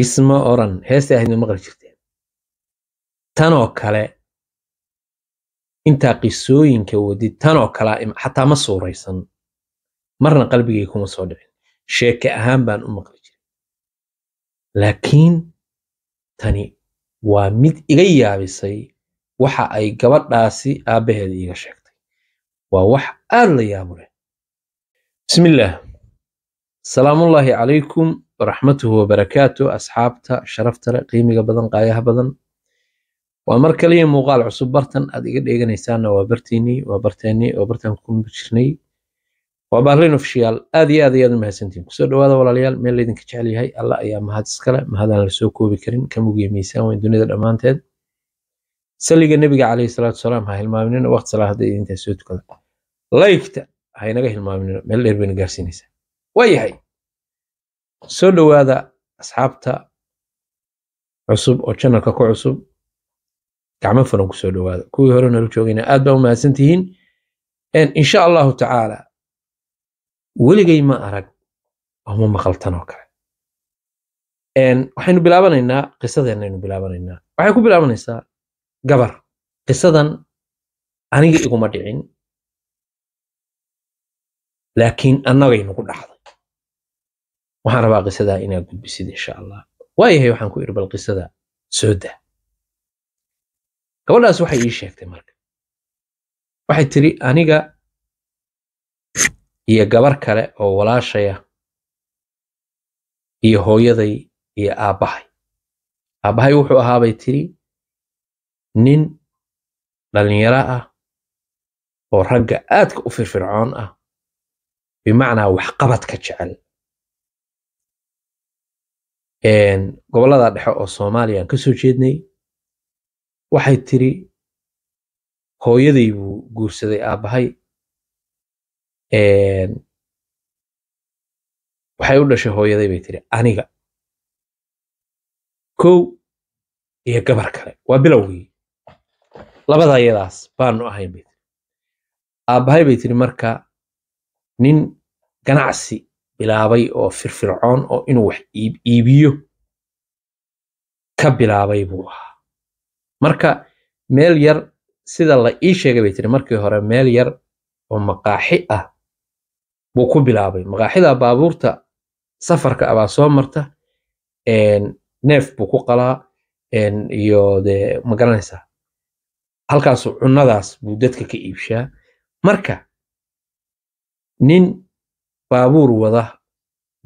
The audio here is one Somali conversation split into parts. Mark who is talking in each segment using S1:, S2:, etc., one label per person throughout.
S1: isma oran heesta ahaydna maqli jirteen tanoo kale intaa qisooyinka wadid tanoo kale xataa ma suuraysan marna qalbigay kuma soo dhicin sheeke ahaan baan u maqli jiray laakiin tani waa mid iga yaabisay waxa ay gabadhaasi aabaheeda iiga sheegtay waa wax aad la yaabu leh bismillaah salaamullaahi calaykum waraxmatuhu wabarakaatu asxaabta sharaftale qiimiga badan qaayaha badan waa mar kaliya muuqaal cusub bartan aad iga dheeganaysaana waa bartiinii waa barteennii oo bartaan ku jirnay waa baarlin ofishiyaal aad iyo aad ayaad u mahadsantiin kusoo dhawaada walaalayaal meel laydinka jecel yahay alla ayaa mahad iskale mahadaan lasoo koobi karin ka miisaan weyn dunida dhammaanteed saliga nebiga caleyhi salaatu salaam ha hilmaaminina waqti salaahada idintaa soo tukada laygta ha inaga hilmaaminina meel dheer bayna gaarsiinaysaa waayahay soo dhowaada asxaabta cusub oo janalka ku cusub gacmo furan soo dhowaada kuwii hore nala joogayna aad baa u mahadsan tihiin insha allahu tacaala weligay ma arag oo ma maqal tan oo kale waxaynu bilaabanaynaa qisadeenaynu bilaabanaynaa waxay ku bilaabanaysaa gabar qisadan aniga iguma dhicin laakiin annagaynugu ku waxaan rabaa qisadaa inaa gudbisid insha allah waayahay waxaan ku iri bal qisada soo dah gabadhaas waxay ii sheegtay marka waxay tiri aniga iyo gabar kale oo walaashaya iyo hooyaday iyo aabbahay aabbahay wuxuu ahaabay tiri nin dhallinyaro ah oo ragga aadka u firfircoon ah bimacnaa waxqabadka jecel gobolada dhexe oo soomaaliya aan ka soo jeednay waxay tiri hooyaday buu guursaday aabahay waxay u dhashay hooyaday bay tiri aniga kow iyo gabar kale waa bilowgii labada yadaas baanu ahayn bay tiri aabbahay bay tiri marka nin ganacsi bilaabay oo firfircoon oo inuu wax iibiyo ka bilaabay buu ahaa marka meel yar sida la ii sheegay bay tiri markii hore meel yar oo maqaaxi ah buu ku bilaabay maqaaxida baabuurta safarka abaa soo marta neef buu ku qalaa iyo dee magaranaysaa halkaasu cunnadaas buu dadka ka iibshaa marka nin baabuur wada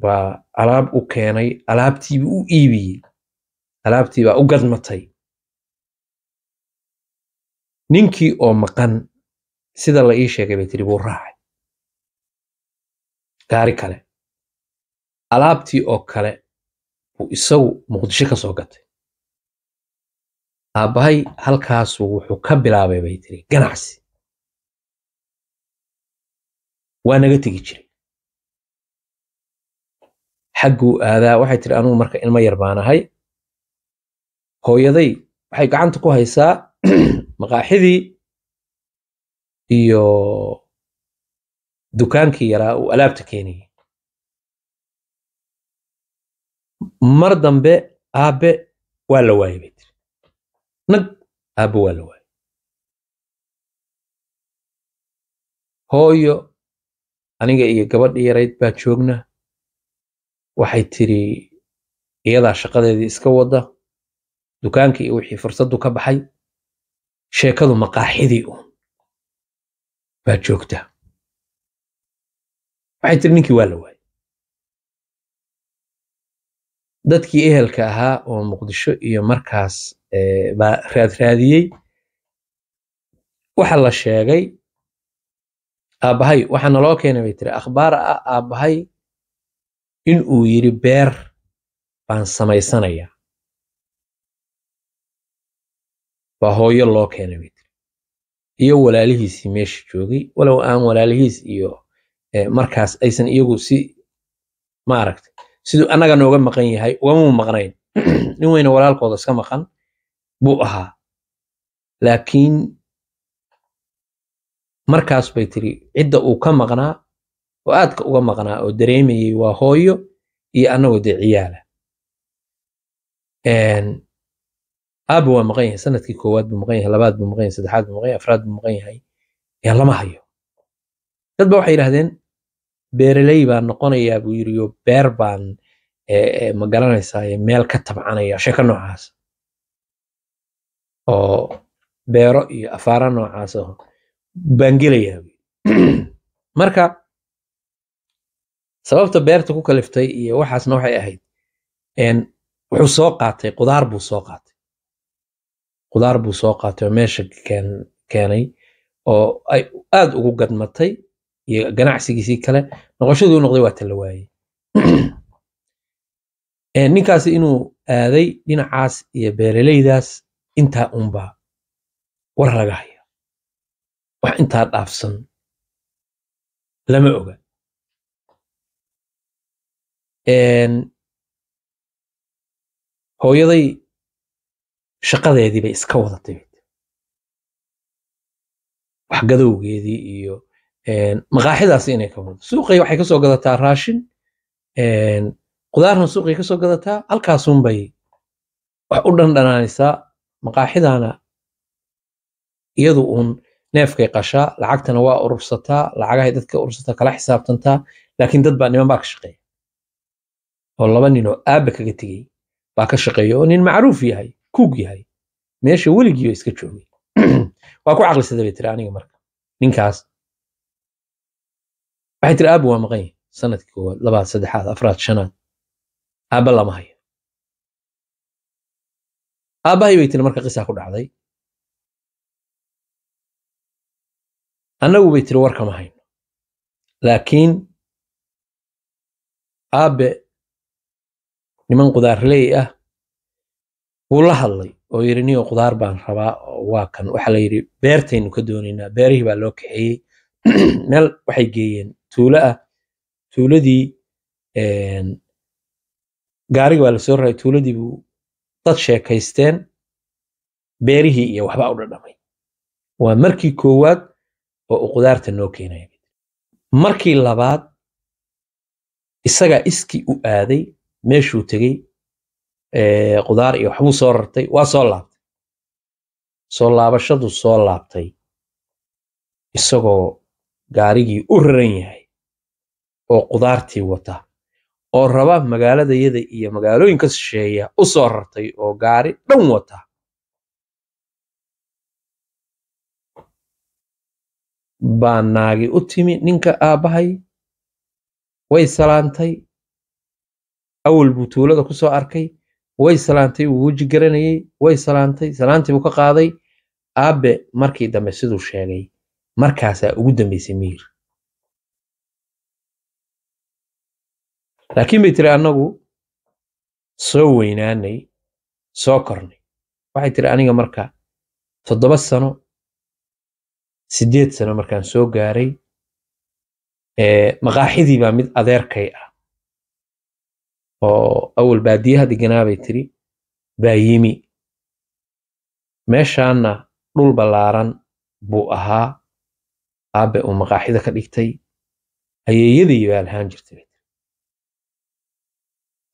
S1: baa alaab u keenay alaabtiiba u iibiyey alaabtiibaa u gadmatay ninkii oo maqan sida la ii sheegay bay tiri buu raacay gaari kale alaabtii oo kale buu isagu muqdisho ka soo gatay aabbahay halkaasu wuxuu ka bilaabay bay tiri ganacsi waa naga tegi jiray xagguu aadaa waxay tiri anugu marka ilma yar baanahay hooyaday waxay gacanta ku haysaa maqaaxidii iyo dukaankii yaraa uu alaabta keenayay mar dambe aabbe waa la waayay bay tiri nag aabbe waa la waayay hooyo aniga iyo gabadhii yarayd baa joogna waxay tiri iyadaa shaqadeedii iska wada dukaankii iyo wixii fursaddu ka baxay sheekadu maqaaxidii un baa joogta waxay tiri ninkii waa la waayey dadkii ehelka ahaa oo muqdisho iyo markaas eh, baa raadraadiyey waxa la sheegay aabbahay waxaa naloo keenay bay tiri akhbaar ah aabahay in uu yidhi beer baan samaysanaya baa hooyo loo keenay bay tiri iyo walaalihiisii meesha joogay walow aan walaalihiis iyo eh, markaas aysan iyagu si ma maaragtay siduu annaga nooga maqan yahay ugamuu maqnayn nin weyna walaalkooda iska maqan buu ahaa laakiin markaas bay tiri cidda uu ka maqnaa oo aadka uga maqnaa oo dareemayay waa hooyo iyo annagoo dee ciyaala aabba waa maqan yahay sanadkii koowaad buu maqan yahay labaad buu maqan yahay saddexaad buu maqan yahay afraad buu maqan yahay yaan lama hayo dad ba waxay yidhahdeen beeraley baan noqonayaa buu yiri beer baan ma garanaysaa meel ka tabcanaya sheeko noocaas oo beero iyo afaara noocaas baan gelayaa marka sababta beerta ku kaliftay iyo waxaasna waxay ahayd wuxuu soo qaatay qudaar buu soo qaatay qudaar buu soo qaatay oo meesha keenay oo ay aad ugu gadmatay iyo ganacsigiisii kale noqoshaduu noqday waa tala waayey ninkaasi inuu aaday dhinacaas iyo beeralaydaas intaa unbaa war laga haya wax intaa dhaafsan lama oga hooyaday shaqadeedii bay iska wada timid waxgadowgeedii iyo maqaaxidaasi inay ka wadato suuqay waxay kasoo gadataa raashin qudaarna suuqay kasoo gadataa halkaasunbay wax u dhandhananaysaa maqaaxidaana iyadu uun neefkay qashaa lacagtana waa urursataa lacagahay dadka urursataa kala xisaabtantaa laakiin dad baa niman baa ka shaqeeya oo laba nin oo aabba kaga tegey baa ka shaqeeya oo nin macruuf yahay kuug yahay meesha weligiiba iska joogay waa ku caqlisada bay tiri aniga marka ninkaas waxay tiri aabba waa maqan yahay sanadkii koowaad labaad saddexaad afraad shanaad aabba lama hayo aabbahay bay tiri marka qisaa ku dhacday annagu bay tiri warkama hayno laakiin aabbe niman qudaarley ah wuu la hadlay oo yiri niyo qudaar baan rabaa waa kan waxaa la yiri beertaynu ka doonaynaa beerihii baa loo kaxeeyey meel waxay geeyeen tuulo ah tuuladii gaariga baa lasoo raray tuuladiibuu dad sheekaysteen beerihii iyo waxbaa u dhadhamay waa markii koowaad oo uu qudaarta noo keenaya markii labaad isagaa iskii u aaday meeshuu tegey qudaar iyo waxbuu soo rartay waa soo laabtay soo laabashadu soo laabtay isagoo gaarigii u raran yahay oo qudaartii wata oo raba magaalada yada iyo magaalooyinka shisheeya u soo rartay oo gaari dhan wata baa naagi u timi ninka aabahay way salaantay awal buu tuulada kusoo arkay way salaantay wuu weji garanayey way salaantay salaantii buu ka qaaday aabe markii dambe siduu sheegay markaasaa ugu dambaysay miir laakiin bay tiri annagu soo weynaanay soo kornay waxay tiri aniga marka toddoba sano siddeed sano markaan soo gaaray maqaaxidii baa mid adeerkay ah oo awal baadiyaha deganaa bay tiri baa yimi meeshaanna dhul ballaaran buu ahaa aabe uu maqaaxida ka dhigtay ayeeyadii baa lahaan jirtay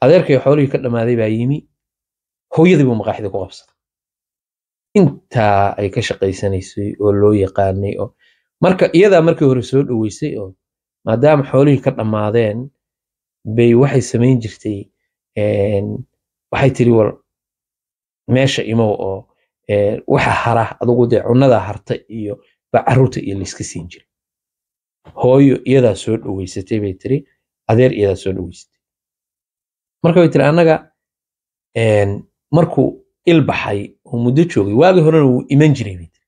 S1: adeerkay xoolihii ka dhammaaday baa yimi hooyadii buu maqaaxida ku qabsaday intaa ay ka shaqaysanaysay oo loo yaqaanay oo marka iyadaa markii hore soo dhoweysay oo maadaama xoolihii ka dhammaadeen bay waxay samayn jirtay waxay tiri war meesha imow oo waxa hara adugu dee cunnada harta iyo baa carruurta iyo layska siin jiray hooyo iyadaa soo dhoweysatay bay tiri adeer iyadaa soo dhoweysatay marka way tiri annaga markuu il baxay oo muddo joogay waagi horena wuu iman jiray bay tiri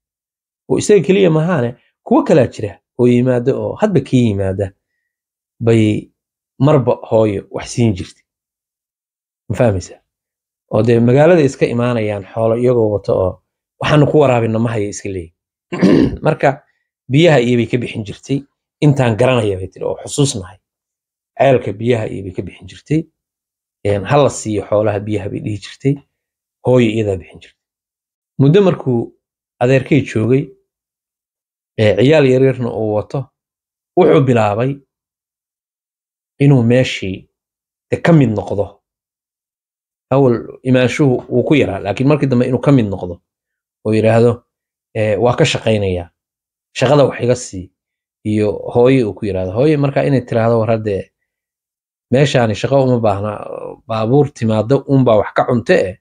S1: oo isaga keliya mahaane kuwo kalaa jira oo yimaada oo hadba kii yimaada bay marba hooyo wax siin jirta ma oo dee magaalada iska imaanayaan xoolo iyagoo wato oo waxaanu ku waraabinno ma iska leeyi marka biyaha iyo ka bixin jirtay intaan garanaya bay tiri oo xusuusnahay ceelka biyaha iyo ka bixin jirtay ha siiyo xoolaha biyaha bay dhihi jirtay hooyo iyadaa bixin jirtay muddo markuu adeerkay joogay ciyaal yaryarna uu wato wuxuu bilaabay inuu meeshii de ka mid noqdo hawl imaanshuhu wuu ku yaraa laakiin markii dambe inuu ka mid noqdo oo yidhaahdo waa ka shaqaynayaa shaqada wax iga sii iyo hooye uu ku yidhahdo hooye marka inay tiraahdo war haddee meeshaani shaqo uma baahna baabuur timaado unbaa wax ka cunte eh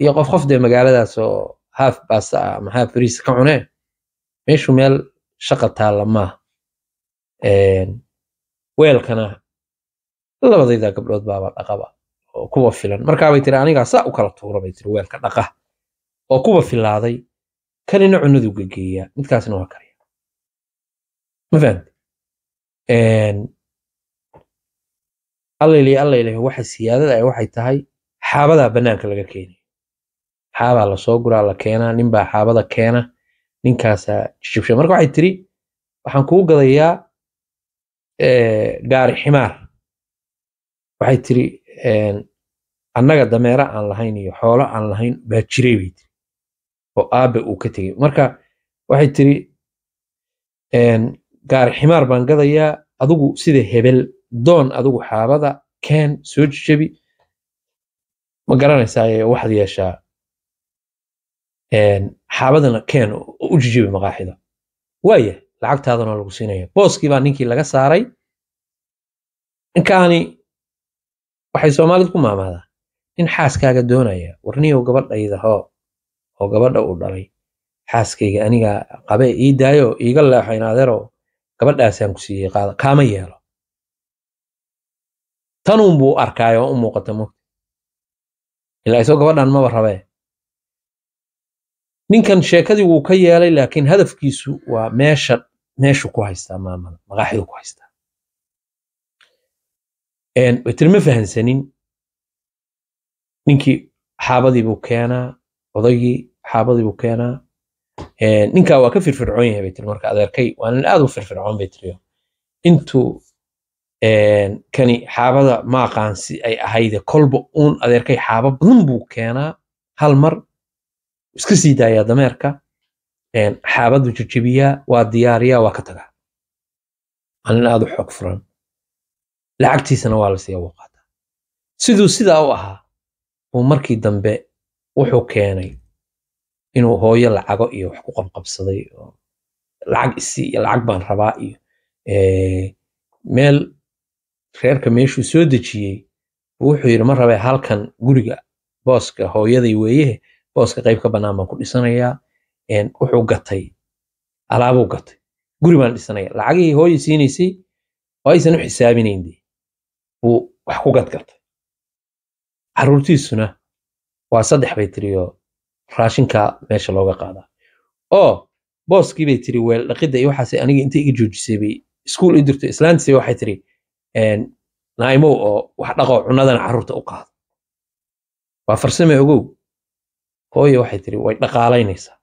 S1: iyo qof qof dee magaaladaas oo haaf baasta ah ama haaf riis ka cunee meeshu meel shaqa taalla maaha weelkana labadaydaa gabdhood baaba dhaqaba oo kuwa filan markaabay tiri anigaa saa u kala tuura bay tiri weelka dhaqa oo kuwa filaaday kanina cunadu gegeeyaa midkaasna waa karya ma fahamte allayli allayli waxa siyaadada ay waxay tahay xaabadaa banaanka laga keenaya xaabaa la soo guraa la keenaa ninbaa xaabada keena ninkaasaa jijibsha marka waxay tiri waxaan kuu gadayaa eh, gaari ximaar waxay tiri annaga dameera aan lahayn iyo xoolo aan lahayn baa jirey bay tiri oo aabe uu ka tegey marka waxay tiri gaari ximaar baan gadayaa adugu sida hebel doon adugu xaabada keen soo jejabi ma garanaysaa waxaad yeeshaa xaabadana keen u jejabi maqaaxida waaya lacagtaadana lagu siinaya booskii baa ninkii laga saaray inkaani waxay soomaalidu ku maamaadaa nin xaaskaaga doonaya warniyow gabadhayda hoo oo gabadha uu dhalay xaaskayga anigaa qabee ii daayo iiga leexo inadeerow gabadhaasaan ku siiyey qaada kaama yeelo tanuunbuu arkaayo oo u muuqata mugta ilaa isoo gabadhan maba rabee ninkan sheekadii wuu ka yeelay laakiin hadafkiisu waa meesha meeshu ku haystaa maamada maqaaxiduu ku haystaa waytiri ma fahansanin ninkii xaabadiibuu keenaa odaygii xaabadiibuu keenaa ninkaa waa ka firfircoon yahay bay tiri marka adeerkay waanan aad u firfircoon bay tiriyo intuu kani xaabada ma aqaan si ay ahayde kolba uun adeerkay xaaba badan buu keenaa hal mar iska sii daayaa dameerka xaabadu jejebiyaa waa diyaariyaa waa ka tagaa waanan aad u xoog furan lacagtiisana waa la siiya wuu siduu sidaa u ahaa buu markii dambe wuxuu keenay inuu hooyo lacago iyo wax ku qabqabsaday oo lacag isi iyo lacag baan rabaa iyo meel reerka meeshuu soo dejiyey wuxuu yidhi ma rabe halkan guriga booska hooyaday weeyehe booska qayb ka bannaan baan ku dhisanayaa wuxuu gatay alaabuu gatay guri baan dhisanaya lacagihii hooya siinaysay oo aysan u xisaabinayn dee buu wax ku gadgatay caruurtiisuna waa saddex bay tiri oo raashinka meesha looga qaadaa oo oh, booskii bay tiri weel dhaqidda iyo waxaas aniga inta iga joojisay bay iskuul i dirto islaantiisa waxay tiri naaimow oo wax dhaqo cunadana caruurta u qaado waa farsame ogow hooye waxay tiri way dhaqaalaynaysaa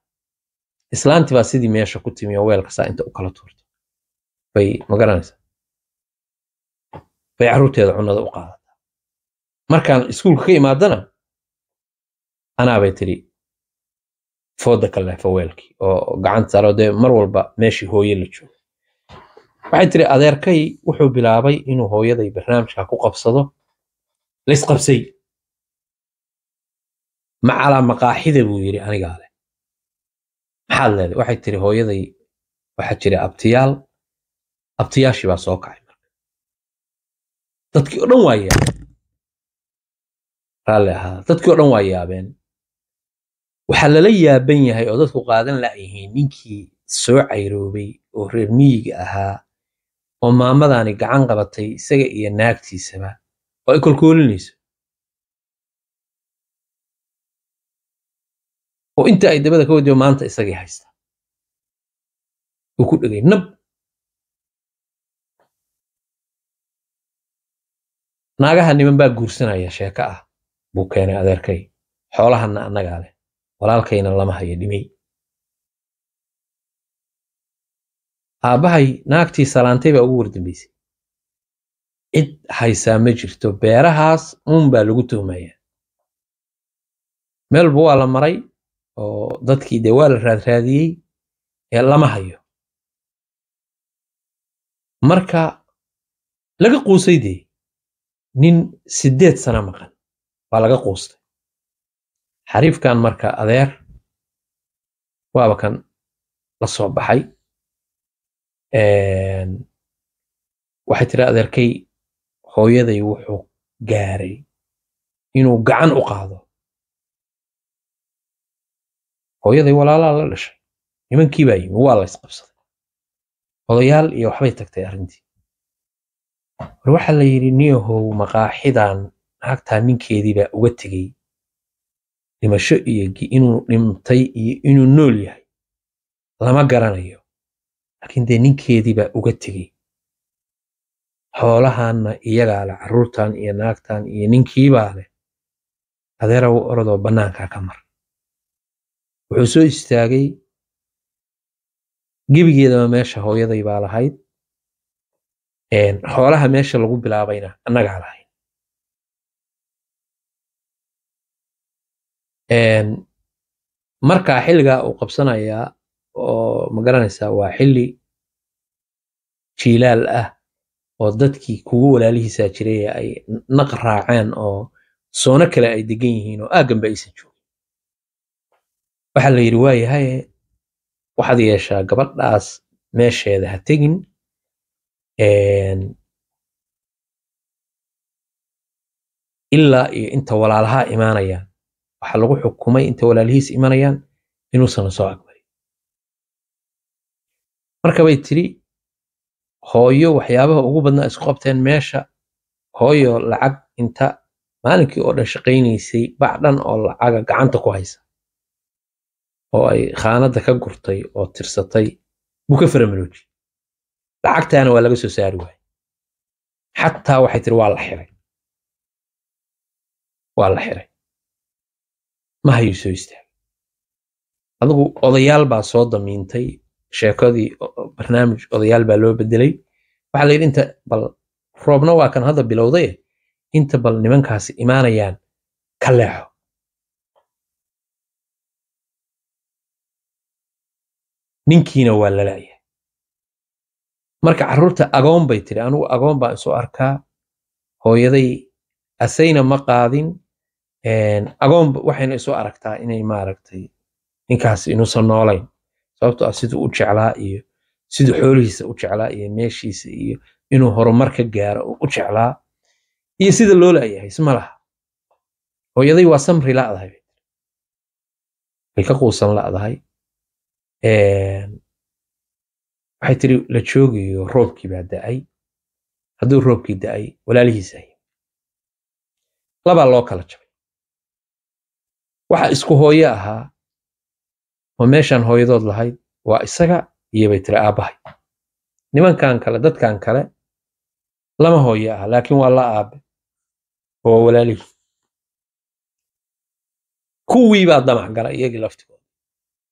S1: islaanti baa sidii meesha ku timi oo weelka saa inta u kala tuurta bay magaranaysaa bay carruurteeda cunada u qaadataa markaan iskuulka ka imaadana anaabay tidhi fooda ka leefa weelkii oo gacanta dee mar walba meeshii hooye la joogo waxay tidhi adeerkay wuxuu bilaabay inuu hooyaday barnaamijka ku qabsado laysqabsay macalaa maqaaxida buu yidhi anigaa leh maxaad leeday waxay tidhi hooyaday waxaa jira abtiyaal abtiyaashii baa soo kacay dadkii o dhan waa yaabeen raalli ahaa dadkii o dhan waa yaabeen waxaa lala yaaban yahay oo dadku qaadan la'yihiin ninkii soo cayroobay oo reer miyiga ahaa oo maamadaani gacan qabatay isaga iyo naagtiisaba oo ay kolkoolinayso oo inta ay dabada ka wadiyo maanta isagii haysta uu ku dhegay nab naagaha niman baa guursanaya sheeko ah buu keenay adeerkay xoolahanna annagaa leh walaalkayna lama hayo dhimay aabbahay naagtii salaantay baa ugu wardambaysay cid haysaa ma jirto beerahaas uun baa lagu tuhmaya meel meelba waa la maray oo dadkii dee waa la raadraadiyey ee lama hayo marka laga quusay dee nin sideed sana maqan waa laga quustay xariifkan marka adeer waaba kan la soo baxay waxay tiri adeerkay hooyaday wuxuu gaaray inuu gacan u qaado hooyaday walaalaa la dhashay nimankii baa yimi waa la ysqabsaday odayaal iyo waxbay tagtay arrintii war waxaa la yidhi niyahow maqaaxidan naagtaa ninkeediiba uga tegey dhimasho iyo inuu dhimtay iyo inuu nool yahay lama garanayo laakiin dee ninkeediibaa uga tegey xoolahanna iyagaa leh carruurtan iyo naagtan iyo ninkiibaa leh adeeraw orodoo bannaankaa ka mar wuxuu soo istaagay gebigeedaba meesha hooyaday baa lahayd xoolaha meesha lagu bilaabayna annagaa lahayn marka xilligaa uu qabsanayaa oo magaranaysaa waa xilli jiilaal ah oo dadkii kugu walaalihiisaa jiray ay naq raaceen oo soono kale ay degan yihiin oo aagganba aysan joogin waxaa la yidhi yahay waxaad yeeshaa gabadhaas meesheeda ha tegin ilaa iyo inta walaalahaa imaanayaan waxaa lagu xukumay inta walaalihiis imanayaan inuusan soo aqbalin marka bay tidhi hooyo waxyaabaha ugu badnaa isku qabteen meesha hooyo lacag inta maalinkii oo dhan shaqaynaysay bac dhan oo lacaga gacanta ku haysa oo ay khaanadda ka gurtay oo tirsatay buu ka faramaloojiye lacagtaana waa laga soo saari waayey xataa waxay tiri waa la xiray waa la xiray ma hayuu soo istaagay adigu odayaal baa soo damiintay sheekadii barnaamij odayaal baa loo bedelay waxaa layidhi inta bal roobna waa kan hadda bilowdaye inta bal nimankaasi imaanayaan ka leexo ninkiina waa la la'ya marka caruurta agoon bay tiri anugu agoon baan isu arkaa hooyaday asayna ma qaadin agoon waxayna isu aragtaa inay maaragtay ninkaas inuusan noolayn sababtoo ah siduu u jeclaa iyo siduu xoolihiisa u jeclaa iyo meeshiisa iyo inuu horumar ka gaaro u jeclaa iyo sida loo laayahay isma laha hooyaday waa samri la'dahay bay ka quusan la'dahay waxay tiri la joogayo roobkii roobkiibaa da'ay hadduu roobkii da'ay walaalihiis ahy labaa loo kala jabay waxa isku hooyo ahaa ma meeshaan hooyadood lahayd waa isaga iyobay tiri aabahay nimankan kale dadkan kale lama hooyo ah laakiin waa la aabe oo walaalihii kuwii baa damac gala iyagii laftigooda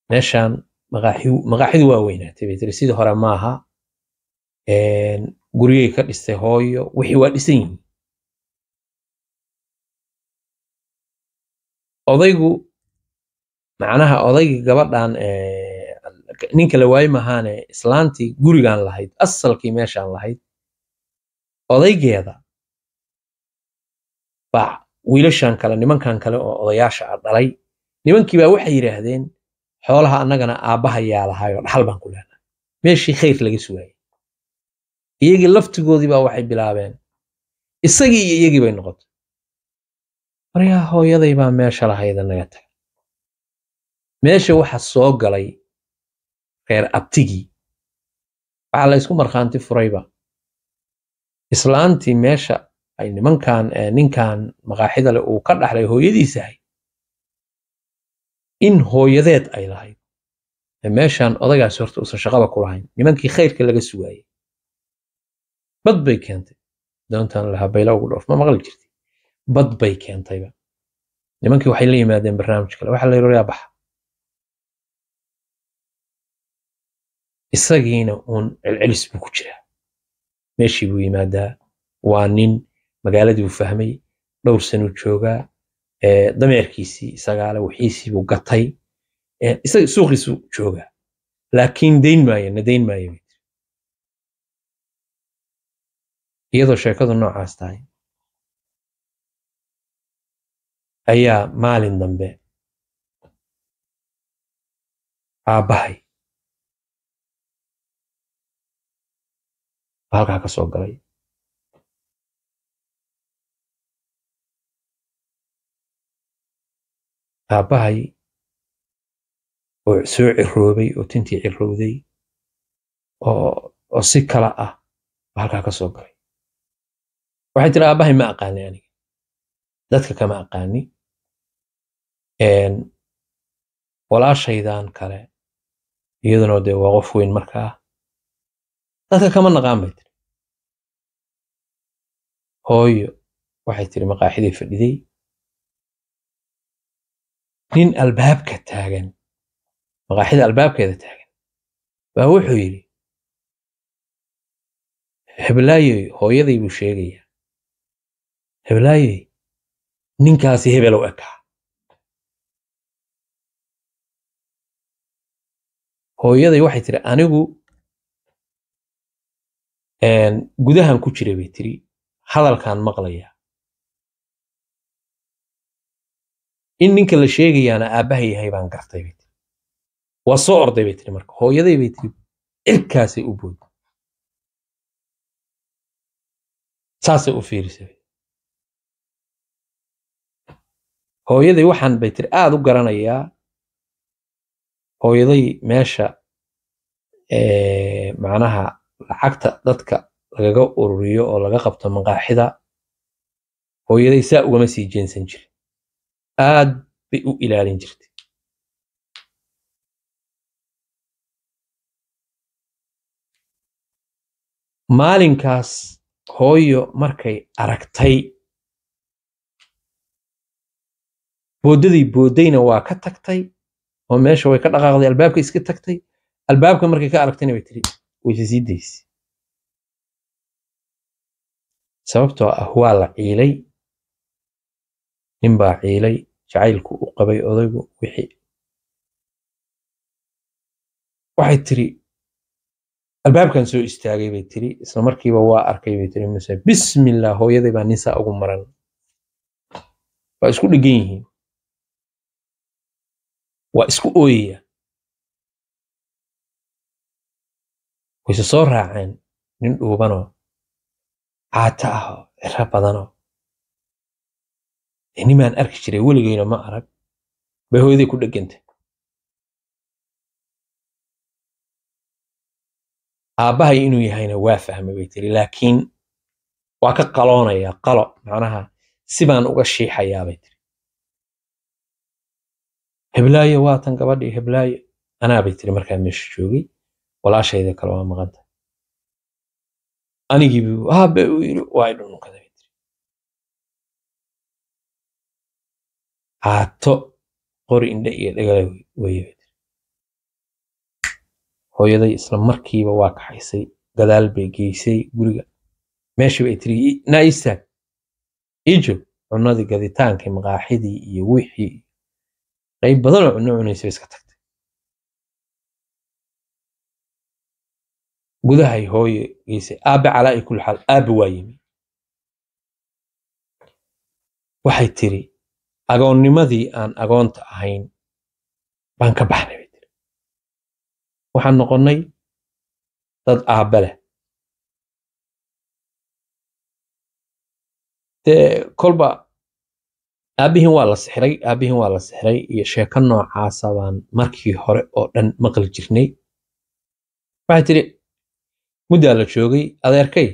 S1: meeshaan maqaaxidu waa weynaatay tiri sidii hore maaha guryay ka dhistay hooyo wixii waa dhisan yihiin odaygu macnaha odaygii gabadhan ninka la waayi mahaane islaantii gurigaan lahayd asalkii meeshaan lahayd odaygeeda baa wiilashan kale nimankan kale oo odayaasha a ah dhalay nimankii baa waxay yidhaahdeen xoolaha annagana aabaha yaa lahaayoo dhaxal baan ku leenahay meeshii khayr laga sugaayey iyagii laftigoodii baa waxay bilaabeen isagii iyo iyagii bay noqotay maryaa hooyaday baa meesha lahayda naga tagay meesha waxa soo galay reer abtigii waxaa laysku markhaanti furayba islaantii meesha ay nimankan ninkan maqaaxida leh uu ka dhaxlay hooyadiisahay in hooyadeed ay lahayd meeshaan odagaasi horta uusan shaqaba ku lahayn nimankii khayrka laga sugaayay bad bay keentay doontaan lahaa bayla ugu dhoof ma maqli jirti bad bay keentayba nimankii waxay la yimaadeen barnaamij kale waxaa la yidhi baxa isagiina uun celcelis buu ku jiraa meeshii buu yimaadaa waa nin magaaladii uu fahmay dhowr sanuu joogaa Eh, dameerkiisii isagaale wixiisiibuu gatay eh, isaga suuqiisu jooga laakiin dayn maayo na dayn maayo iyadoo sheekadu noocaas tahay ayaa maalin dambe aabbahay halkaa ka soo galay aabahay oo soo ciroobay oo tintii cirowday oo si kala ah halkaa ka soo galay waxay tiri aabahay ma aqaani aniga dadka kama aqaani walaashaydan kale iyaduna dee waa qof weyn markaa ah. dadka kama naqaan bay tiri hooyo waxay tiri maqaaxidii fadhiday nin albaabka taagan maqaaxida albaabkeeda taagan baa wuxuu yidhi heblaayoy hooyaday buu sheegayaa heblaayoy ninkaasi hebelow ekaa hooyaday waxay tiri anigu gudahan ku jira bay tiri hadalkaan maqlayaa in ninka la sheegayaana aabaha yahay baan gartay bay tiri waa soo orday bay tiri marka hooyaday bay tiri cirkaasay u booday saasay u fiirisay hooyaday waxaan bay tiri aada u garanayaa hooyaday meesha macnaha lacagta dadka lagaga ururiyo oo laga qabto maqaaxida hooyaday saa ugama sii jeensan jirin aad bay u ilaalin jirtay maalinkaas hooyo markay aragtay booddadii booddayna waa ka tagtay oo meesha way ka dhaqaaqday albaabka iska tagtay albaabka markay ka aragtayna way tiri wayse sii daysay sababtoo ah waa la ciilay nin baa ciilay jacaylku u qabay odaygu wixii waxay tiri albaabkan soo istaagay bay tiri isla markiiba waa arkay bay tiri muse bismillah hooyaday baa ninsaa ugu maran waa isku dhegan yihiin waa isku ooyaya wayse soo raaceen nin dhuubanoo caata ahoo ciro badanoo nimaan arki jiray weligeyna ma arag bay hooyaday ku dhegantay aabahay inuu yahayna waa fahmay bay tiri laakiin waa ka qaloonayaa qalo macnaha sibaan uga shiixayaa bay tiri heblaaye waatan gabadhii heblaaye anaa bay tiri markaa meesha joogay walaashayda kale waa maqanta anigii aabe u yiri waa idhununkaday caato qori indhe iyo dhagala weeye hooyaday isla markiiba waa kaxaysay gadaal bay geysay guriga meeshii bay tiri naa istaag ijo cunadii gaditaankii maqaaxidii iyo wixii qayb badanoo cunno bay iska tagtay gudahay hooye geysay aabe calaa'i kulli xaal aabe waa yimi waxay tiri agoonnimadii aan agoonta ahayn baan ka baxnay bay tiri waxaan noqonnay dad aabbe leh dee kolba aabbihiin waa la sixray aabbihiin waa la sixiray iyo sheeko noocaasa baan markii hore oo dhan maqli jirnay waxay tidhi muddaa la joogay adeerkay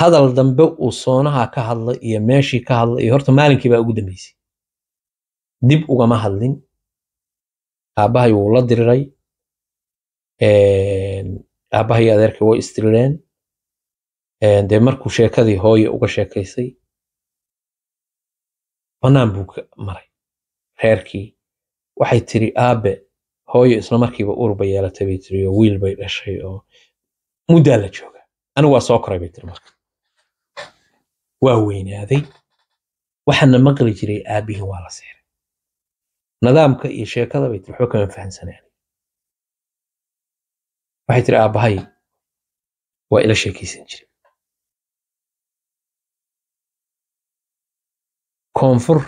S1: hadal dambe uu soonaha ka hadla iyo meeshii ka hadlay iyo horta maalinkii baa ugu dambeysay dib ugama hadlin aabahay wuu la diriray aabbahay adeerkii way isdirireen dee markuu sheekadii hooye uga sheekaysay bannaan buu ka maray reerkii waxay tiri aabe hooyo isla markiiba urur bay yeelatay bay tiri oo wiil bay dhashay oo muddaa la jooga anigu waa soo koray bay tiri marka waa weynaaday waxaana maqli jiray aabbihii waa la seeray nadaamka iyo sheekada bay waxba kama fahamsanaan waxay tiri aabahay waa ila sheekaysan jiray koonfur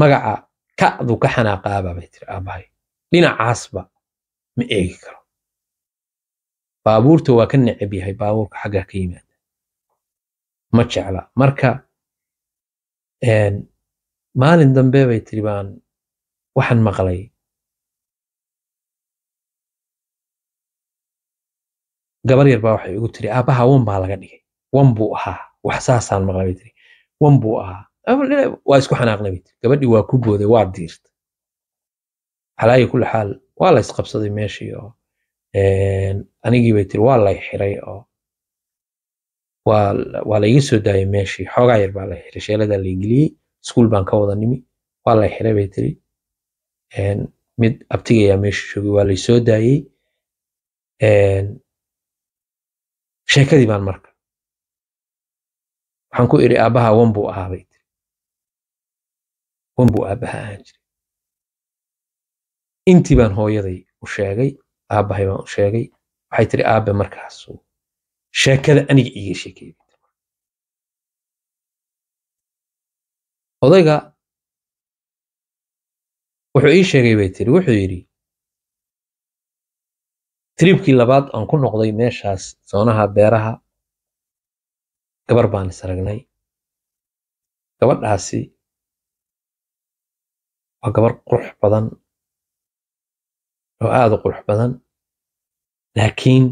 S1: magaca kacduu ka xanaaqaaba bay tiri aabahay dhinacaasba ma eegi karo baabuurta waa ka necab yahay baabuurka xaggaa ka yimaada ma jecla marka maalin dambe bay tiri baan waxaan maqlay gabar yar baa waxay igu tiri aabaha wan baa laga dhigay wan buu ahaa wax saasaan maqlay bay tiri wan buu ahaa waa isku xanaaqnay bay tiri gabadhii waa ku booday waa diirta calaayi kulli xaal waa la ysqabsaday meeshii oo anigii bay tiri waa lay xiray oo waa la soo daayay meeshii xoogaa yar baa la xiray sheeladaa la geliyey iskuul baan ka wada nimi waa la xiray bay tiri mid abtigayaa meesha joogay waa lay soo daayey sheekadii baan marka waxaan ku iri aabaha wan buu ahaa bay tiri wan buu aabbaha ahaan jiray intii baan hooyaday u sheegay aabbahay baan u sheegay waxay tiri aabe markaasuu sheekada aniga iga sheekeeya odayga wuxuu ii sheegay bay tiri wuxuu yidhi tribkii labaad aan ku noqday meeshaas soonaha beeraha gabar baan is aragnay gabadhaasi waa gabar qurux badan oo aada u qurux badan laakiin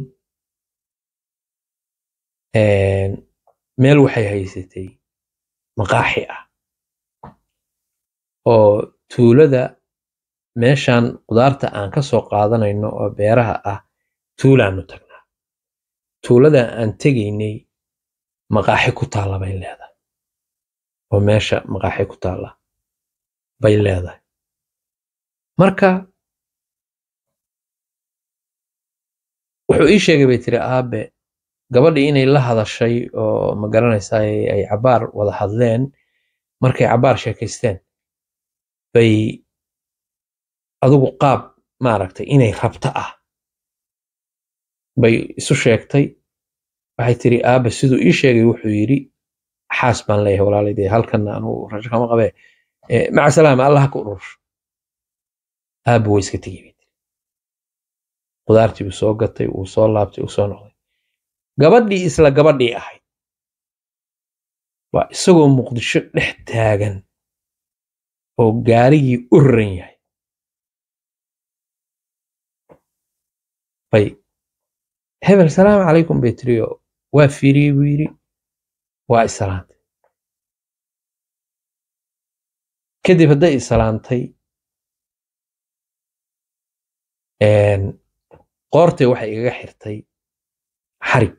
S1: meel waxay haysatay maqaaxi ah oo tuulada meeshan qudaarta aan ka soo qaadanayno oo beeraha ah tuulaanu tagnaa tuulada aan tegaynay maqaaxi ku taalla bay leedahay oo meesha maqaaxi ku taalla bay leedahay marka wuxuu ii sheegay bay tiri aabe gabadhii inay la hadashay oo ma garanaysaa ay cabaar wada hadleen markay cabaar sheekaysteen bay adugu qaab maaragtay inay rabto ah bay isu sheegtay waxay tiri aaba siduu ii sheegay wuxuu yidhi xaas baan leeyahay walaaleyde halkan anuu rajo kama qabee e, maca salaama allaha ka urursho aaba way iska tegay bay tiri qudaartii buu soo gatay uu soo laabtay uu soo noqday gabadhii isla gabadhii ahayd waa isagoo muqdisho dhex taagan oo gaarigii u raran yahay ayb hebel salaamu calaykum bay tiriyo waa fiiriyey buu yidhi waa isalaantay kadib hadday isalaantay qoortay waxay igaga xirtay xarig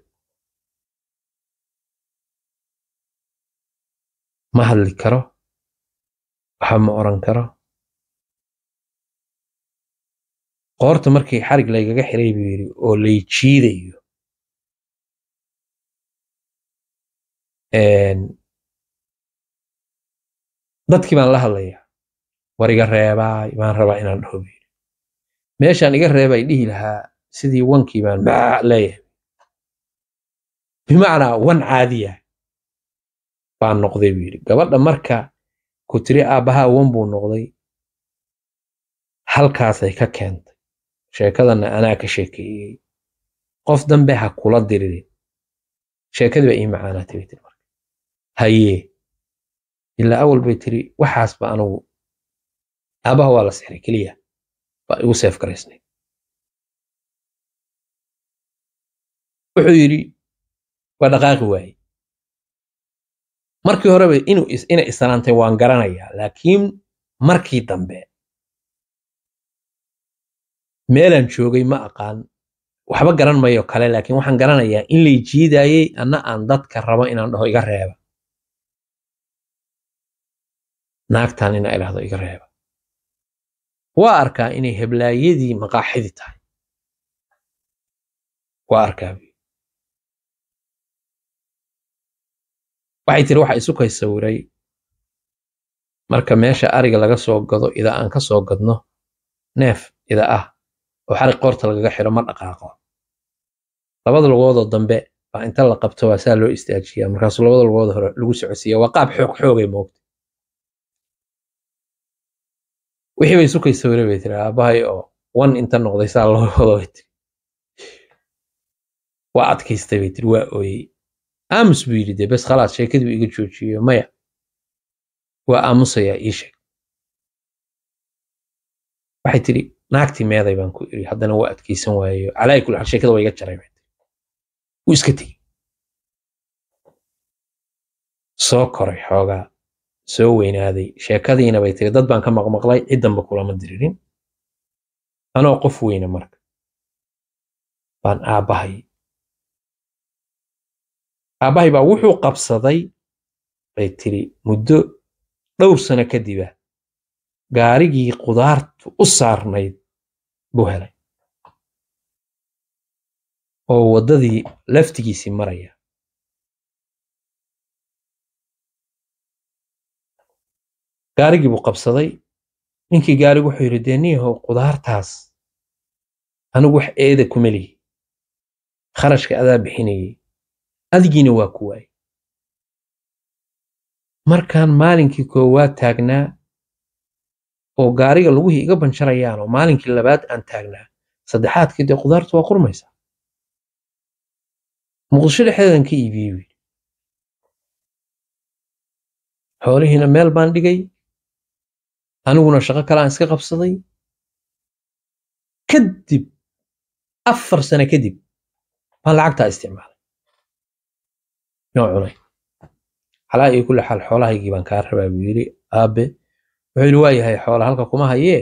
S1: ma hadli karo waxba ma oran karo qoorta markii xarig laygaga xiray buu yidhi oo lay jiidayo dadkii baan la hadlayaa war iga reebaa baan rabaa inaan dhaho buu yidhi meeshaan iga reebay dhihi lahaa sidii wankii baan leeyahay bimacnaa wan caadiya baa noqday buu yidhi gabadha marka ku tiri aabbahaa wan buu noqday halkaasay ka keentay sheekadana anaa ka sheekeeyey qof dambe ha kula diririn sheekadii baa ii macaanaatay bay tiri marka hayee ilaa awal bay tiri waxaasba anigu aabaha waa la sixray keliya baa igu seef garaysnay wuxuu yidhi waa dhaqaaqi waayey markii horeba inay isanaantay waan garanayaa laakiin markii dambe meelaan joogay ma aqaan waxba garan mayo kale laakiin waxaan garanayaa in lay jiidayey anna aan dadka rabo inaan dhaho iga reeba naagtan inaa idhaahdo iga reeba waa arkaa inay heblaayadii maqaaxidi tahay waa arkaa waxay tiri waxa kay sawiray marka meesha ariga laga soo gado ida aan ka soo gadno neef ida ah oo xarig qoorta lagaga xiro ma dhaqaaqo labada lugoodoo dambe baa inta la qabto waa saa loo istaajiyaa markaasu labada lugood hore lagu socodsiiya waa qaab xoog xoogay moogta wixii bay sukay sawiray bay tiri aabbahay oo wan inta noqday saa loo wado bay tiri waa adkaystay bay tiri waa ooyey أمس بيريدي بس خلاص شيكد بيقول شو شيء مايا وأمس يا إيش واحد تري ناكتي ما يضيع بانكو حد أنا وقت كيس وعي على كل حد شيكد ويجت شرايح ويسكتي سكر حاجة سوين هذه شيكد هنا بيتري ضد بانك ما قمقلاي إدا بقول ما أنا أوقف وين مرك بان أبهي aabbahay baa wuxuu qabsaday bay tiri muddo dhowr sano kadiba ah, gaarigii qudaartu u saarnayd buu helay oo waddadii laftigiisii maraya gaarigii buu qabsaday ninkii gaarigu wuxuu yidhi dee niyahow qudaartaas anigu wax eeda kuma lihi kharashka adaa bixinayay أذجين واكواي مركان مالنكي كوات تاغنا أو غاريغ لوهي إغا بانشرايانو مالنكي لباد أن تاغنا صدحات كي دي قدارت واقور ميسا مغشل حيثان كي إبيوي حوالي هنا ميل باندقاي أنونا شغا كلان اسكا قبصدي كدب أفر سنة كدب ما لعقتها استعمال inoo cunay calaa iyo kulli xaal xoolahaygii baan kaa rabaa buu yidhi aabe wuxuu yidhi waa yahay xoola halka kuma hayee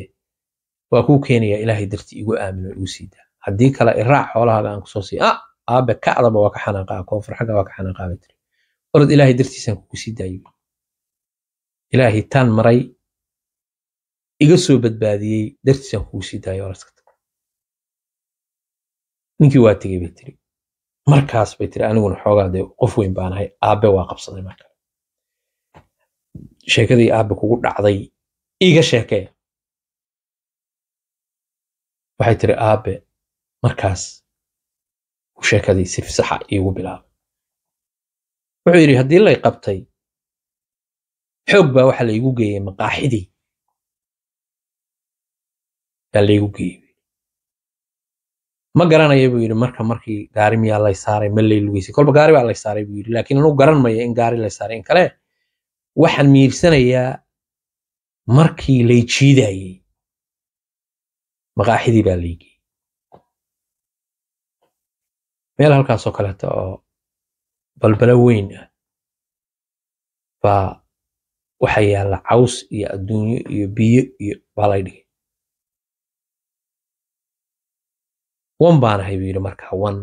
S1: waa kuu keenayaa ilaahay darti igu aamin oo igu sii daa haddii kale iraac xoolahaaga aan kusoo sii ah aabe kacdaba waa ka xanaaqaa koonfur xagga waa ka xanaaqaaba tiri orod ilaahay dartiisaan kugu sii daayo ilaahay taan maray iga soo badbaadiyey dartiisaan kugu sii daayo orodka ninkii waa tegey bay tiri markaas bay tiri aniguna xoogaa dee qof weyn baanahay aabe waa qabsaday marka sheekadii aabe kugu dhacday iga sheekeeya waxay tiri aabe markaas sheekadii si saxa iigu bilaabay wuxuu yidhi haddii lay qabtay xoog baa waxaa laygu geeyey maqaaxidii yaa laygu geeyey ma garanaya buu yidhi marka markii gaari miyaa lay saaray ma lay lugeysay kolba gaari baa lay saaray buu yidhi laakiin anugu garan maya in gaari lay saaray in kale waxaan miirsanayaa markii lay jiidayey maqaaxidii baa laygey meel halkaasoo kaleeta oo balbalo weyn ah baa waxa yaalla caws iyo adduunyo iyo biyo iyo baa lay dhigay wan baan ahay buu yidhi marka wan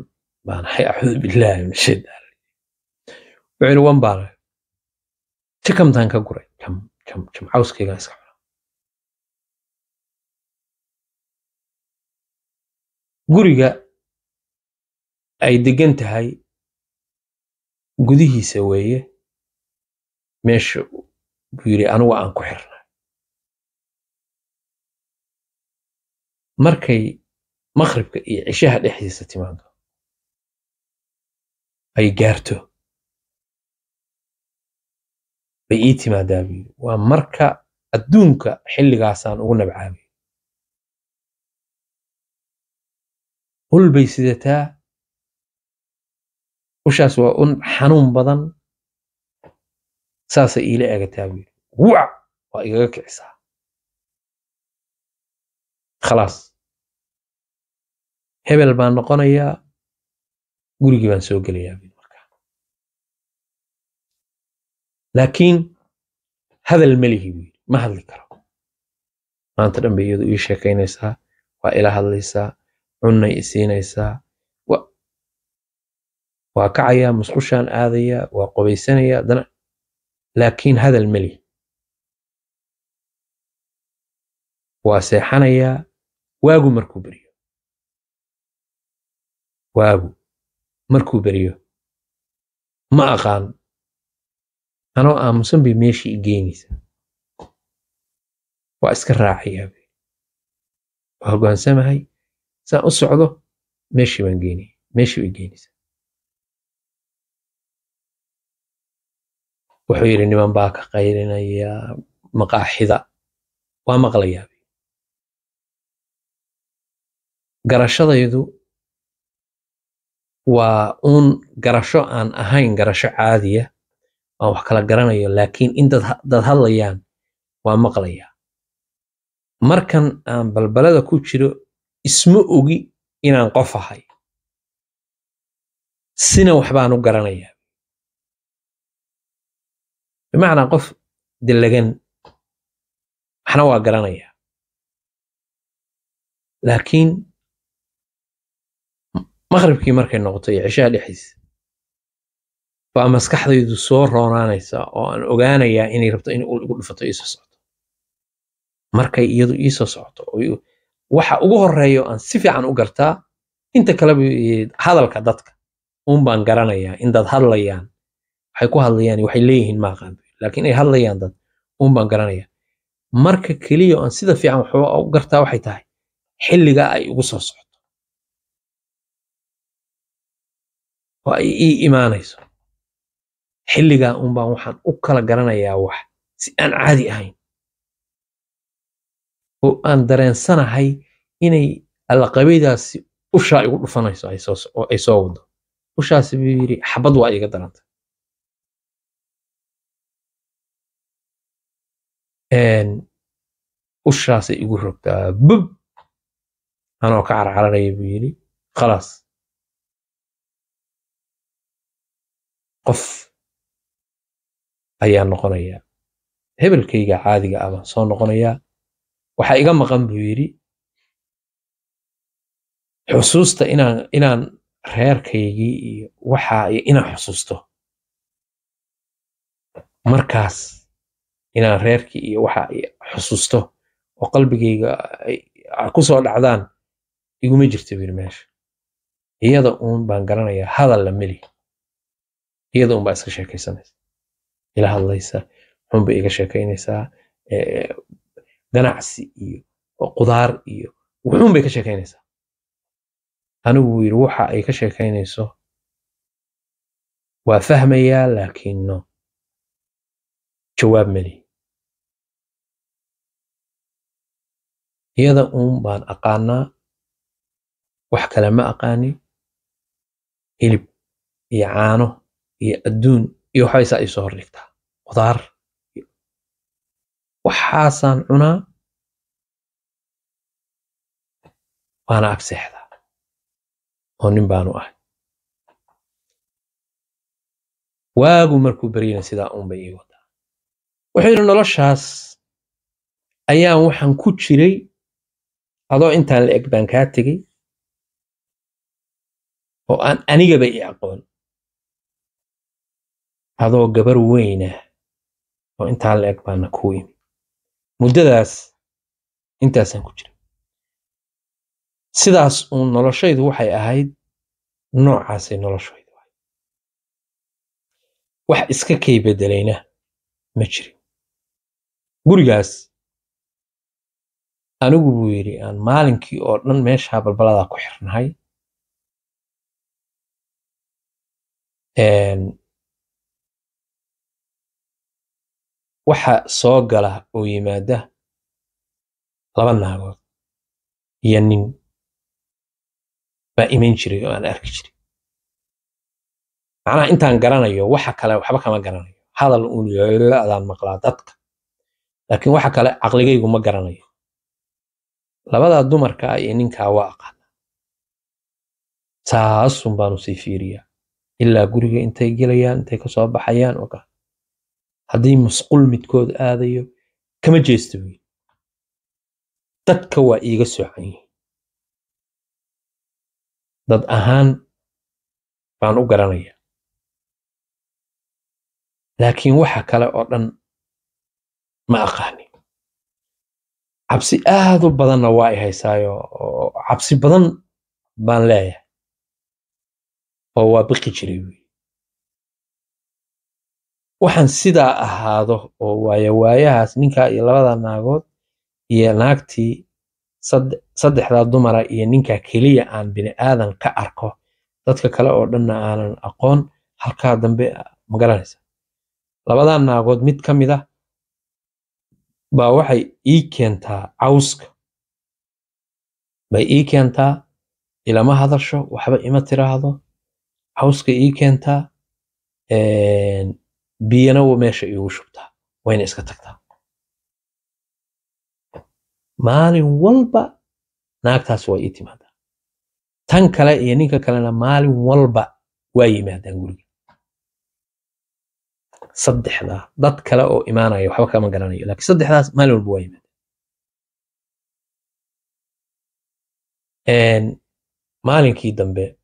S1: baan ahay acuudu billaahi min shaytaan wuxuu yidhi wan baan ahay jakamtaan ka guray jam jam jam cawskaygaan iska cuna guriga ay degan tahay gudihiisa weeye meesha buu yidhi anigu aan ku xirnay markay maqhribka iyo cishaha dhexdiisa timaanka ay gaarto bay ii timaadaa buyiri waa marka adduunka xilligaasaan ugu nabcaabiyo hul bay sidataa ushaas waa un xanuun badan saasay iila eegataa buyiri wac waa igaga kicisaa khalaas هبل بان نقنايا غوري بان سو جليا لكن هذا الملك ما هذا الكرة ما أنت رم بيدو إيش هكين إسا وإلى هذا إسا عنا إسين إسا و وكعيا مسخشان آذية وقبيسانية دنا لكن هذا الملي وسيحانيا واجو مركو بريو waabuu markuu baryo ma aqaan anoo aamusan bay meeshii igeynaysaa waa iska raacayaa waa hoggaansamahay saan u socdo meeshii baan geynaya meeshii way geynaysaa wuxuu yidhi niman baa ka qaylinaya maqaaxida waa maqlayaa garashadaydu waa uun garasho aan ahayn garasho caadiya aan ah wax kala garanayo laakiin in dad hadlayaan waa maqlayaa markan aan balbalada ku jiro isma ogi inaan qof ahay sina waxbaan u garanayaa bimacnaa qof delagan waxna waa garanayaa laakiin maqribkii markay noqoto iyo cishaha dhexdiisa baa maskaxdaydu soo roonaanaysaa oo aan ogaanayaa inay rabto in igu dhufato iisoo socto markay iyadu iisoo socoto waxa ugu horeeya aan si fiican u gartaa inta kaleba hadalka dadka uun baan garanayaa in dad hadlayaan waxay ku hadlayaan waxay leeyihiin maaqaan laakiin ay hadlayaan dad uun baan garanayaa marka keliya aan sida fiican waxba u gartaa waxay tahay xilligaa ay igu soo socto oo ay ii imaanayso xilligaa unbaan waxaan u kala garanayaa wax si aan caadi ahayn oo aan dareensanahay inay allaqabedaasi ushaa igu dhufanayso oo ay soo wado ushaasi buu yidhi xabad waa iiga daranta ushaasay igu rogtaa bub anoo ka carcaranaya buu yidhi khalaas qof ayaa noqonaya hebelkayga caadiga ah baan soo noqonayaa waxaa iga maqan buu yidhi xusuusta inaan inaan reerkaygii iyo waxaa iyo inaan xusuusto markaas inaan reerkii iyo waxaa xusuusto oo qalbigayga ku soo dhacdaan iguma jirta buu yidhi meesha iyada uun baan garanayaa hadal la meli iyada unbaa iska sheekaysanaysa ila hadlaysa xunba iga sheekaynaysaa ganacsi iyo qudaar iyo wuxuun bay ka sheekaynaysaa anigu wuu yidhi waxa ay ka sheekaynayso waa fahmayaa laakiin jawaab meli iyada uun baan aqaanaa wax kale ma aqaani hilib iyo caano iyo adduun iyo waxbaysaa ay soo hordhigtaa qudaar waxaasaan cunaa waana agseexdaa oo nin baanu ahay waagu markuu beryana sidaa uun bay ii wadaa wuxuu yidhi noloshaas ayaan waxaan ku jiray adoo intaan la eg baan kaa tegay oo aan anigaba i aqoon adoo gabar weynah eh, oo intaa la eg baana kuu imi muddadaas intaasaan ku jirin sidaas uun noloshaydu waxay ahayd noocaasay noloshaydu ahayd wax iska kay beddelayna ma jirin gurigaas anigu buu yidhi aan maalinkii oo dhan meeshaa balbaladaa ku xirnahay waxa soo gala oo yimaada laba naagood iyo nin baa iman jiray oo aan arki jiray macnaha intaan garanayo waxa kale waxba kama garanayo hadal uun laadan maqlaa dadka laakiin waxa kale caqligaygu ma garanayo labadaa dumarka ah iyo ninkaa waa aqaana taasun baanu sii fiiriyaa ilaa guriga intay gelayaan intay kasoo baxayaan oo kale haddii masquul midkood aadayo kama jeesto wiil dadka waa iiga soocan yihi dad ahaan baan u garanaya laakiin waxa kale oo dhan ma aqaani cabsi aad u badanna waa i haysaayo oo cabsi badan baan leeyahay oo waa biqi jiray wiil waxaan sidaa ahaado oo waayo waayahaas ninkaa iyo labadaa naagood iyo naagtii saddexdaa dumara iyo ninkaa keliya aan bini aadan ka arko dadka kale oo dhanna aanan aqoon halkaa dambe ah, magaranaysa labadaa naagood mid ka mid ah baa waxay ii keentaa cawska bay ii keentaa ilama hadasho waxba ima tiraahdo cawska ii keentaa biyana meesha igu shubtaa wayna iska tagtaa maalin walba naagtaas waa ii timaadaa tan kale iyo ninka kalena maalin walba waa yimaadaan guriga saddexdaa dad kale oo imaanaya waxba kama garanayo lakin saddexdaas maalin walba waa yimaadaan maalinkii dambe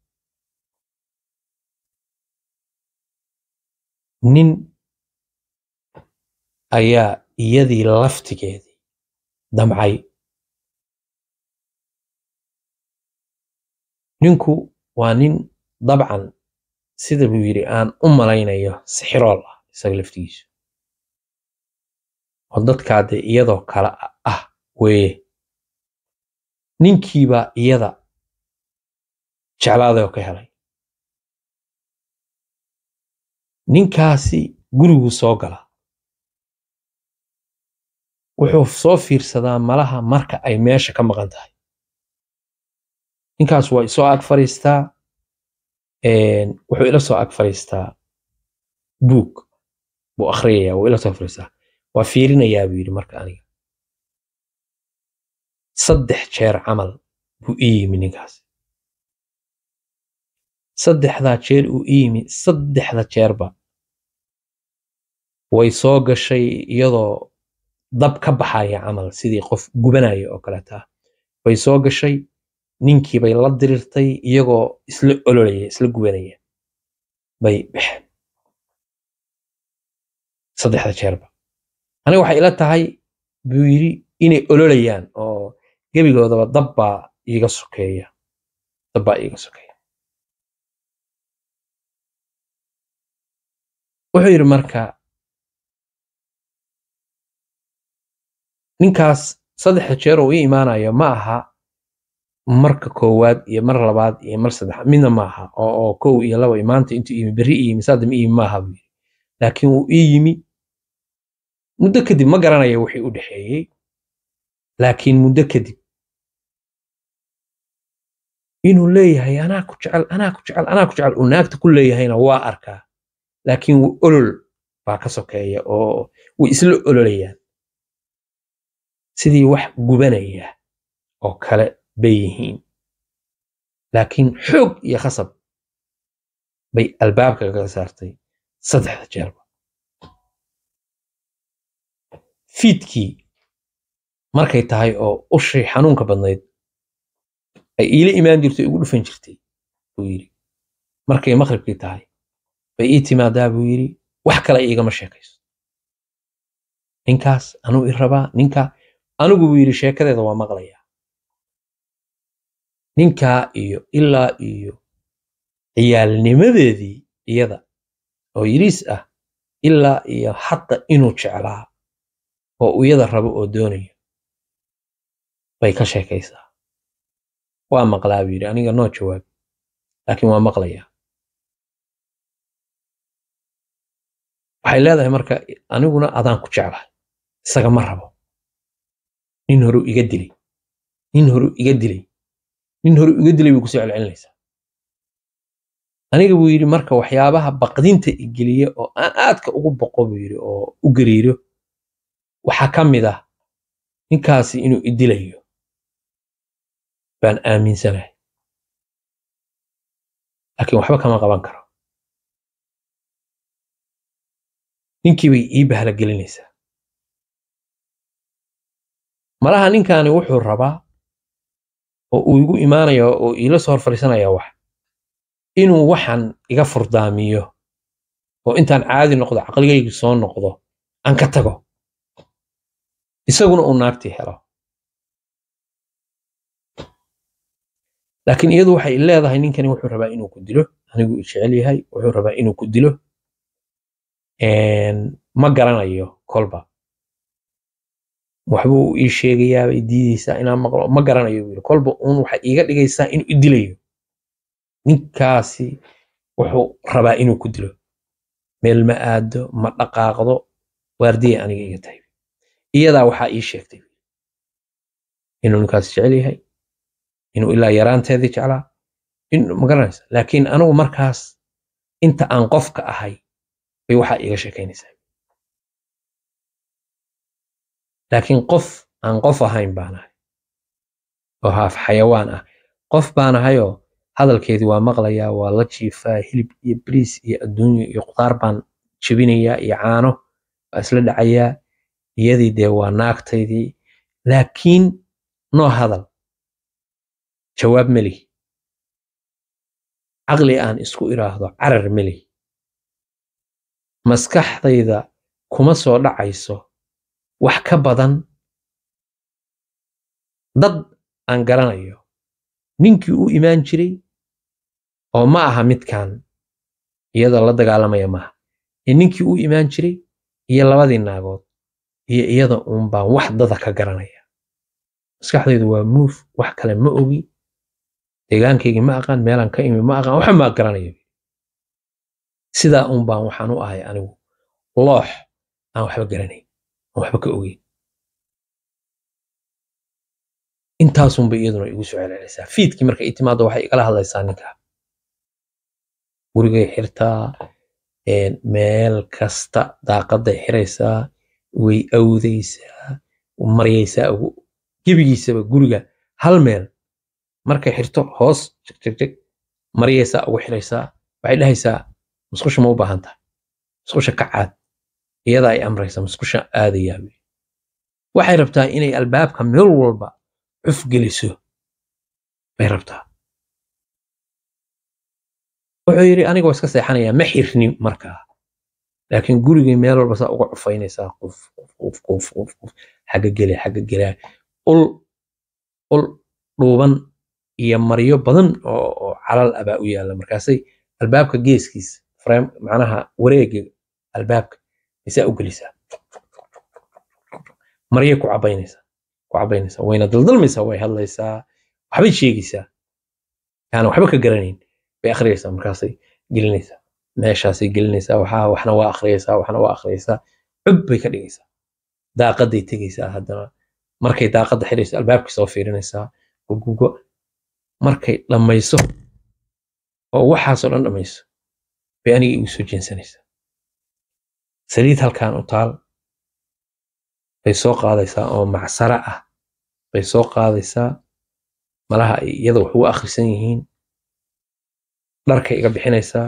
S1: nin ayaa iyadii laftigeedii damcay ninku waa nin dabcan sida buu yidhi aan u malaynayo sixirool ah isaga laftigiisu oo dadkaa dee iyadoo kale ah weeye ninkiibaa iyada jeclaaday oo ka helay ninkaasi guriguu soo galaa wuxuu soo fiirsadaa malaha marka ay meesha ka maqan tahay ninkaas waa isoo ag fadhiistaa wuxuu ila soo ag fadhiistaa buug buu akhriyaya wuu ila soo fadhiistaa waa fiirinayaa buu yidhi marka aniga saddex jeer camal buu ii yimi ninkaasi saddexdaa jeer uu iyimi saddexda jeerba way soo gashay iyadoo dab ka baxaya camal sidii qof gubanaya oo kaleeta way soo gashay ninkii bay la dirirtay iyagoo isla ololaya isla gubanaya bay baxeen saddexda jeerba aniga waxay ila tahay buu yidhi inay ololayaan oo gebigoodaba dabbaa iga sokeeya dabbaa iiga sokeeya wuxuu yidhi marka ninkaas saddexda jeer uu ii imaanayo ma aha marka koowaad iyo mar labaad iyo mar saddex midna ma aha oo kow iyo laba imaanta intuu yimi berri iyimi saadam iyimi ma buu yidhi laakiin wuu ii yimi muddo kadib ma garanaya wixii u dhexeeyey laakiin muddo kadib inuu leeyahay anaa ku jecel anaa ku jecel anaa ku jecel uu naagta ku leeyahayna waa arkaa laakiin olol baa ka sokeeya oo way isla ololayaan sidii wax gubanaya oo kale bay yihiin laakiin xoog iyo khasab bay albaabka kaga saartay saddexda jeerba fiidkii markay tahay oo ushii xanuunka badnayd ay iila imaan jirtay ugu dhufan jirtay buu yidhi markay makhribkii tahay bay ii timaadaa buu yidhi wax kale iigama sheekayso ninkaas anuu i rabaa ninka anigu buu yidhi sheekadeeda waa maqlayaa ninkaa iyo ilaa iyo ciyaalnimadeedii iyada oo yiriis ah ilaa iyo hadda inuu jeclaa oo iyada rabo oo doonayo bay ka sheekaysaa waa maqlaa buu yidhi aniga noo jawaabi laakiin waa maqlayaa waxay leedahay marka aniguna adaan ku jeclahay isaga ma rabo nin horu iga dilay nin horu iga dilay nin horu iga dilay bay kusoo celcelinaysaa aniga buu yidhi marka waxyaabaha baqdinta igeliya oo aan aadka ugu boqo buu yidhi oo u gariiro waxaa ka mid ah ninkaasi inuu idilayo baan aaminsanahay laakiin waxba kama qaban karo ninkiibay ii bahalagelinaysaa malaha ninkaani wuxuu rabaa oo uu igu imaanaya oo iila soo hor fadhiisanaya wax inuu waxaan iga furdaamiyo oo intaan caadi noqdo caqligaygu soo noqdo aan ka tago isaguna uu naagtii helo laakiin iyadu waxay leedahay ninkani wuxuu rabaa inuu ku dilo anigu jecel yahay wuxuu rabaa inuu ku dilo ma garanayo kolba waxbuu ii sheegayaa diidaysaa inaan maqlo ma garanayo buu yiri kolba uun waxa iiga dhigaysaa inuu i dilayo ninkaasi wuxuu rabaa inuu ku dilo meel ma aado ma dhaqaaqdo waardiya aniga iga tahay iyadaa waxaa ii sheegtay inuu ninkaas jecel yahay inuu ilaa yaraanteedii jeclaa in magaranaysa laakiin anigu markaas inta aan qofka ahay bay waxaa iiga sheekaynaysaa laakiin qof aan qof ahayn baanahay oo haaf xayawaan ah qof baanahayoo hadalkeedii waa maqlayaa waa la jiifaa hilib iyo briis iyo adduunyo iyo qudaar baan jibinayaa iyo caano waa isla dhacayaa iyadii dee waa naagtaydii laakiin noo hadal jawaab melihi caqli aan isku iraahdo carar melihi maskaxdayda kuma soo dhacayso wax ka badan dad aan garanayo ninkii u imaan jiray oo ma aha midkan iyadoo la dagaalamaya maaha ee ninkii u imaan jiray iyo labadii naagood iyo iyada uun baan wax dada ka garanaya maskaxdaydu waa muuf wax kale ma ogi deegaankaygi ma aqaan meelaan ka imi ma aqaan waxa maa garanayo sidaa uun baan waxaan u ahay anigu loox aan waxba garanay aan waxba ka ogeyn intaasun iyaduna igu soo celcelinaysaa fiidkii marka i waxay igala hadlaysaa ninkaa gurigay xirtaa meel kasta daaqaday xiraysaa way awdaysaa maryaysaa ugu gebigiisaba guriga hal meel markay xirto hoos jegjegjeg maryaysaa ugu xiraysaa waxay dhahaysaa musqusha ma u baahan tahay musqusha ka caad iyadaa ay amraysa musqusha aadayaa wey waxay rabtaa inay albaabka meel walba cuf geliso bay rabtaa wuxuu yidhi aniga waa iska seexanayaa ma xirni markaa laakiin gurigay meel walba saa uga cufaynaysaa qof qof qof qof qof xagga gele xagga gelaa ul ul dhuuban iyo maryo badan oo calal abaa u yaalla markaasay albaabka geeskiisa frame macnaha wareega albaabka misaa u gelisaa maryay ku cabaynaysaa ku cabaynaysaa wayna daldalmaysaa way hadlaysaa waxbay sheegaysaa kaana waxba ka garanayn bay akhriyaysaa markaasay gelinaysaa meeshaasay gelinaysaa waxaa waxna waa akhriyaysaa waxna waa akhriyaysaa cub bay ka dhigaysaa daaqaday tegaysaa haddana markay daaqadda xirayso albaabkii soo fiirinaysaa gugugo markay dhammayso oo waxaasoo dhan dhammayso bay aniga igu soo jeensanaysaa saliid halkan u taal bay soo qaadaysaa oo macsara ah bay soo qaadaysaa malaha ay iyada wax ugu akhrisan yihiin dharkay iga bixinaysaa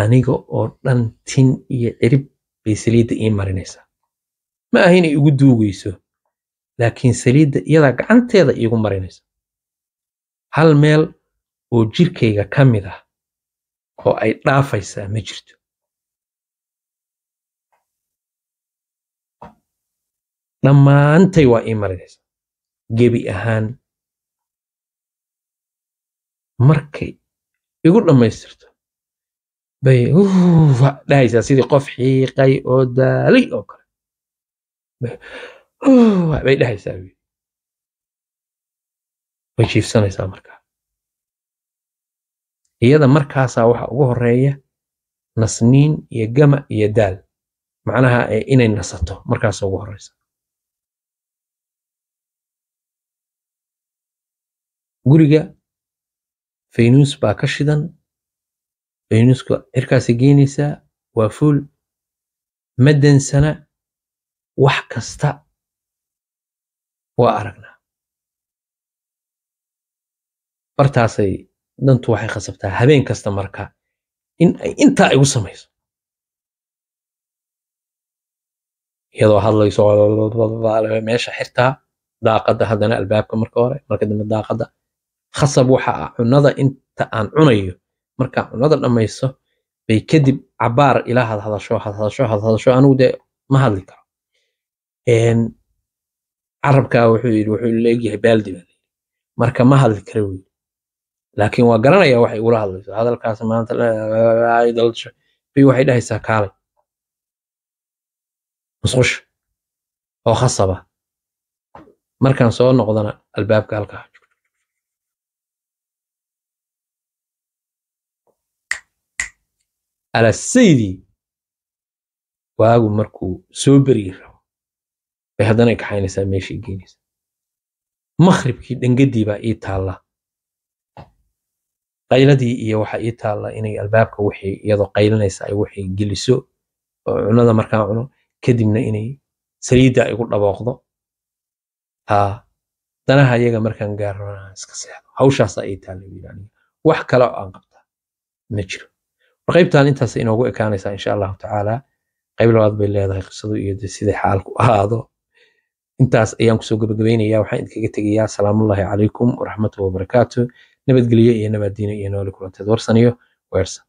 S1: aniga oo dhan tin iyo cirib bay saliidda ii marinaysaa ma aha inay igu duugeyso laakiin saliidda iyadaa gacanteeda iigu marinaysa hal meel oo jirkayga ka mid ah oo ay dhaafaysaa ma jirto dhammaantay waa ii marinaysa gebi ahaan markay igu dhammaystirto bay dhahaysaa sidii qof xiiqay oo daalay oo kale bay dhahaysaa way jiifsanaysaa markaa iyada markaasaa waxa ugu horeeya nasniin iyo gama iyo daal macnaha inay nasato markaasa ugu horeysa guriga faynuus baa ka shidan faynuuska cirkaasa geynaysaa waa fuul madansana wax kasta waa aragnaa bartaasay dantu waxay khasabtaa habeen kasta marka in ay intaa igu samayso iyadoo hadlayso meesha xirtaa daaqada haddana albaabka marka hore marka dambe daaqadda khasab waxa ah cunada inta aan cunayo markaa cunada dhammayso bay kadib cabaar ilaa hadhadasho hadhadasho hadhadasho anigu dee ma hadli karo carabka wuxuu yidhi wuxuu leegyahay baaldi marka ma hadli kara wey laakiin waa garanaya waxay ula hadlayso hadalkaas maanta bi waxay dhahaysaa kaalay musqusha oo khasaba markaan soo noqdana albaabka halkaa alasaydii waagu markuu soo beryi rabo bay haddanay kaxaynaysaa meeshii geenaysa makhribkii dhangadii baa ii taallaa qayladii iyo waxa ii taalla inay albaabka wixii iyadoo qaylanaysa ay wixii geliso oo cunada markaa cuno kadibna inay saliidda igu dabooqdo ha danaha iyaga markaan gaarno iska seexdo hawshaasaa ii taalla wax kale oo aan qabtaa ma jiro qaybtan intaas inoogu ekaanaysaa insha allahu tacaalaa qayb labaad bay leedahay qisadu iyo siday xaalku ahaado intaas ayaan kusoo gabagabaynayaa waxaan idinkaga tegayaa asalaamullaahi calaykum waraxmatuh wabarakaatu nabadgelyo iyo nabaddiino iyo nooli kulanteed warsaniyo weersan